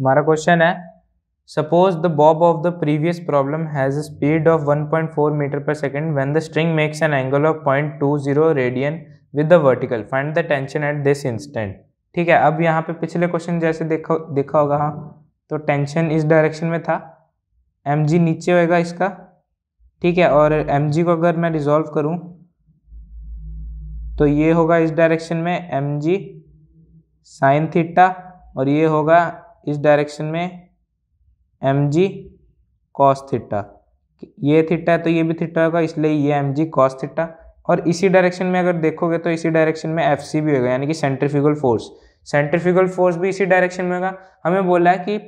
हमारा क्वेश्चन है suppose the bob of the previous problem has speed of 1.4 metre per second when the string makes an angle of 0.20 radian with the vertical find the tension at this instant ठीक है अब यहाँ पे पिछले question जैसे देखा देखा होगा हाँ तो टेंशन इस डायरेक्शन में था एम जी नीचे होएगा इसका ठीक है और एम जी को अगर मैं रिजॉल्व करूँ तो ये होगा इस डायरेक्शन में एम जी साइन थीटा और ये होगा इस डायरेक्शन में एम जी कॉस थीटा ये थीटा है तो ये भी थीटा होगा इसलिए ये एम जी कॉस थीटा और इसी डायरेक्शन में अगर देखोगे तो इसी डायरेक्शन में एफ सी भी होगा यानी कि सेंट्रीफ्यूगल फोर्स सेंट्रीफ्यूगल फोर्स भी इसी डायरेक्शन में होगा हमें बोला है कि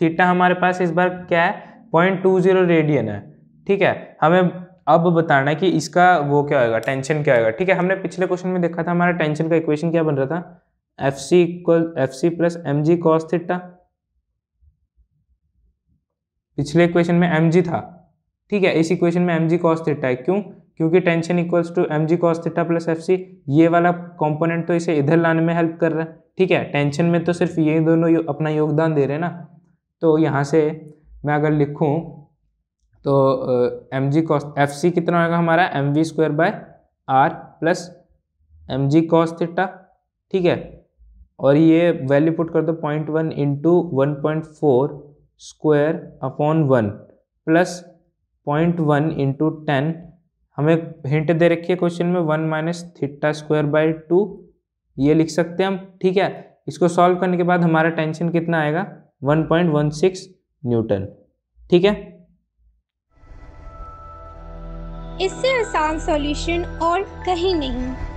थीटा हमारे पास इस बार क्या है पॉइंट टू जीरो रेडियन है ठीक है हमें अब बताना है कि इसका वो क्या होगा टेंशन क्या होगा ठीक है हमने पिछले क्वेश्चन में देखा था हमारा टेंशन का इक्वेशन क्या बन रहा था F C equal F C plus M G cos theta पिछले क्वेश्चन में एम था ठीक है इस इक्वेशन में एम जी कॉस थीटा है क्यों क्योंकि tension equals to M G cos theta plus F C ये वाला कंपोनेंट तो इसे इधर लाने में हेल्प कर रहा है ठीक है टेंशन में तो सिर्फ ये दोनों यो, अपना योगदान दे रहे हैं ना तो यहाँ से मैं अगर लिखूँ तो M G cos F C कितना होगा हमारा M V square by R plus M G cos theta ठीक है और ये वैल्यू पुट कर दो point one into one point four square upon one plus point one into ten हमें हिंट दे रखी है क्वेश्चन में one minus theta square by two ये लिख सकते हैं हम ठीक है इसको सॉल्व करने के बाद हमारा टेंशन कितना आएगा one point one six newton ठीक है इससे आसान सॉल्यूशन और कहीं नहीं